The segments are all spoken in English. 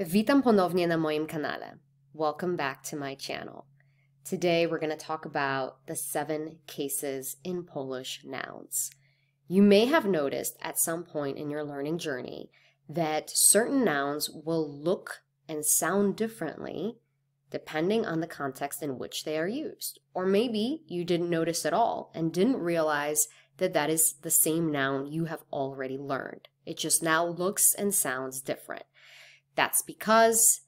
Witam ponownie na moim kanale. Welcome back to my channel. Today we're going to talk about the seven cases in Polish nouns. You may have noticed at some point in your learning journey that certain nouns will look and sound differently depending on the context in which they are used. Or maybe you didn't notice at all and didn't realize that that is the same noun you have already learned. It just now looks and sounds different. That's because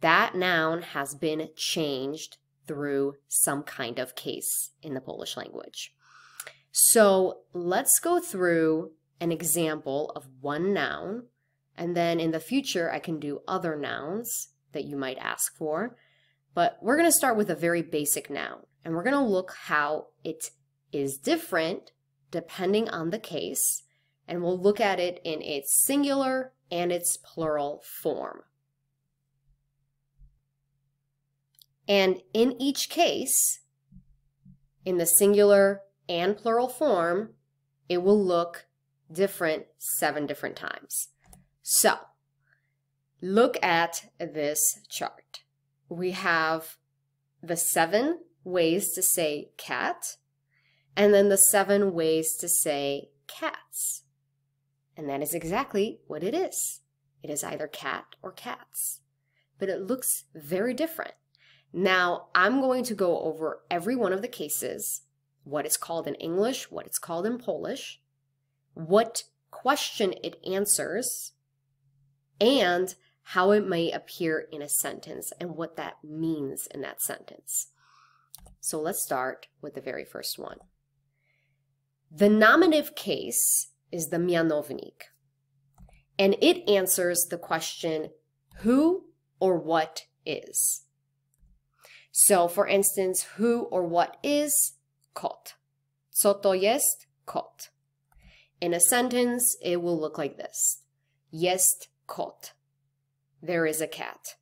that noun has been changed through some kind of case in the Polish language. So let's go through an example of one noun, and then in the future I can do other nouns that you might ask for. But we're going to start with a very basic noun, and we're going to look how it is different depending on the case, and we'll look at it in its singular, and its plural form. And in each case, in the singular and plural form, it will look different seven different times. So look at this chart. We have the seven ways to say cat, and then the seven ways to say cats. And that is exactly what it is. It is either cat or cats, but it looks very different. Now, I'm going to go over every one of the cases, what it's called in English, what it's called in Polish, what question it answers, and how it may appear in a sentence and what that means in that sentence. So let's start with the very first one. The nominative case is the mianovnik. And it answers the question, who or what is? So, for instance, who or what is kot? Co to jest kot? In a sentence, it will look like this. Jest kot. There is a cat.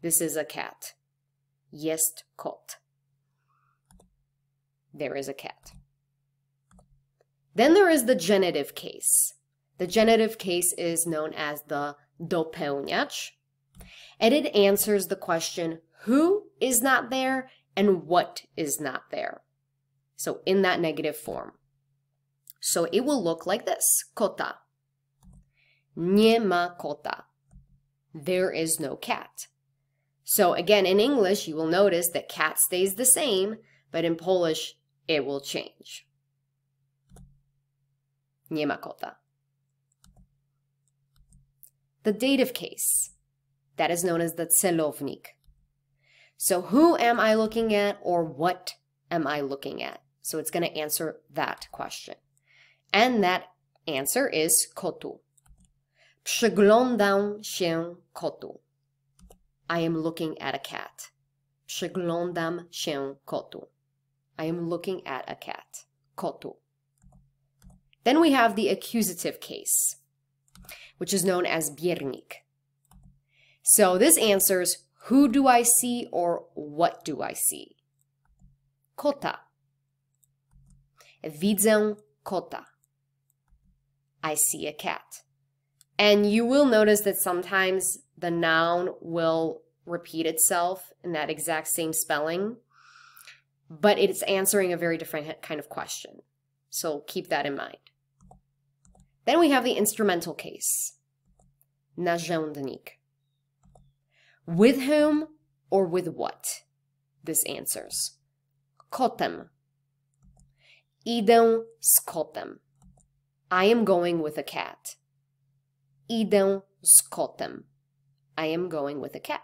This is a cat. Jest kot. There is a cat. Then there is the genitive case. The genitive case is known as the dopełniacz, and it answers the question who is not there and what is not there. So in that negative form. So it will look like this, kota. Nie ma kota. There is no cat. So again, in English, you will notice that cat stays the same, but in Polish, it will change nie ma kota. The dative case, that is known as the celownik. So who am I looking at or what am I looking at? So it's going to answer that question. And that answer is kotu. Przyglądam się kotu. I am looking at a cat. Przyglądam się kotu. I am looking at a cat. Kotu. Then we have the accusative case, which is known as biernik. So this answers, who do I see or what do I see? Kota. Widzę kota. I see a cat. And you will notice that sometimes the noun will repeat itself in that exact same spelling, but it's answering a very different kind of question. So keep that in mind. Then we have the instrumental case. Narzędnik. With whom or with what? This answers. Kotem. Idę z kotem. I am going with a cat. Idę z kotem. I am going with a cat.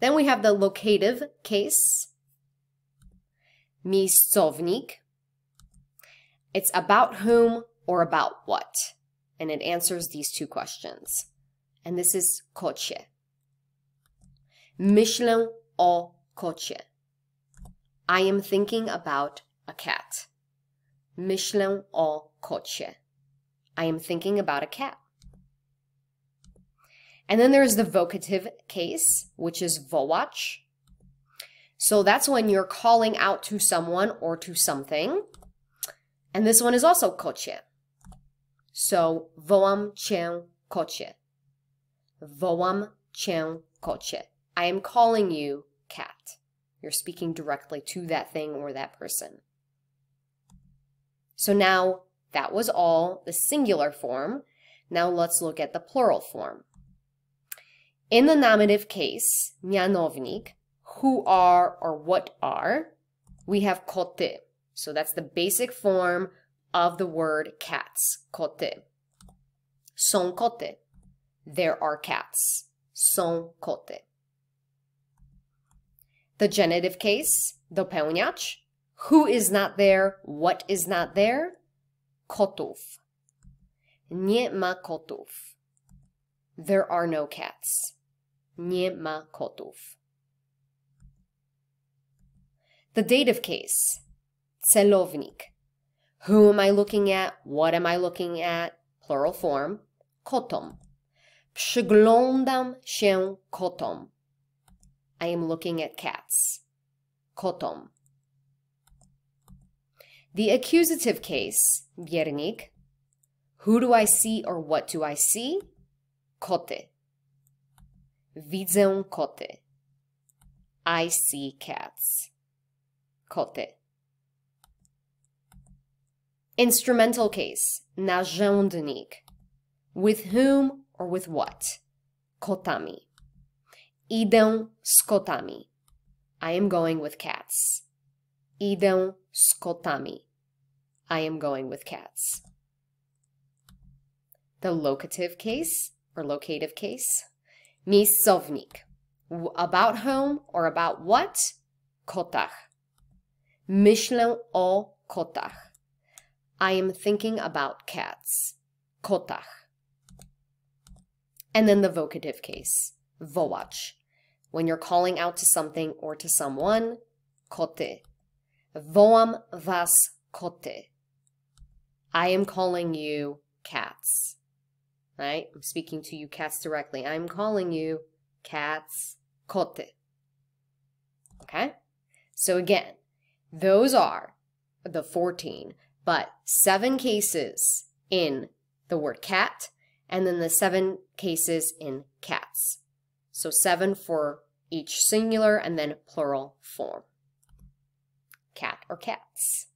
Then we have the locative case. Miejscownik. It's about whom or about what. And it answers these two questions. And this is "koche," Myślę o koche." I am thinking about a cat. Myślę o koche." I am thinking about a cat. And then there's the vocative case, which is wołać. So that's when you're calling out to someone or to something. And this one is also kocie. So wołam cię kocie. Wołam cię kocie. I am calling you cat. You're speaking directly to that thing or that person. So now that was all the singular form. Now let's look at the plural form. In the nominative case, mianownik, who are or what are, we have koty. So that's the basic form of the word cats, kote. Son kote. There are cats. Son kote. The genitive case, the peonyach. Who is not there? What is not there? Kotów. Nie ma kotów. There are no cats. Nie ma kotów. The dative case, celovnik. Who am I looking at? What am I looking at? Plural form. Kotom. Przyglądam się kotom. I am looking at cats. Kotom. The accusative case, biernik. Who do I see or what do I see? Koté. Widzę koté. I see cats. Koté. Instrumental case, narzędnik. With whom or with what? Kotami. Idę z kotami. I am going with cats. Idę z kotami. I am going with cats. The locative case or locative case. Miejscownik. About home or about what? Kotach. Myślę o kotach. I am thinking about cats. Kotach. And then the vocative case, wołać. When you're calling out to something or to someone, kote. Wołam was kote. I am calling you cats. Right? I'm speaking to you cats directly. I'm calling you cats kote. Okay? So again, those are the 14 but seven cases in the word cat, and then the seven cases in cats. So seven for each singular and then plural form. Cat or cats.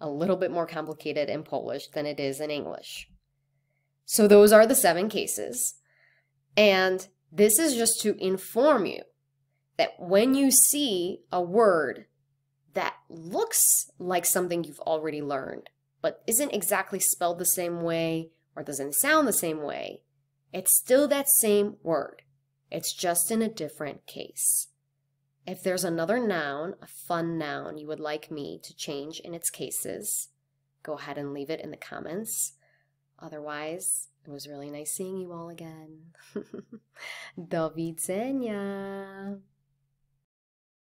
A little bit more complicated in Polish than it is in English. So those are the seven cases. And this is just to inform you that when you see a word that looks like something you've already learned, but isn't exactly spelled the same way or doesn't sound the same way, it's still that same word. It's just in a different case. If there's another noun, a fun noun you would like me to change in its cases, go ahead and leave it in the comments. Otherwise, it was really nice seeing you all again. Do widzenia!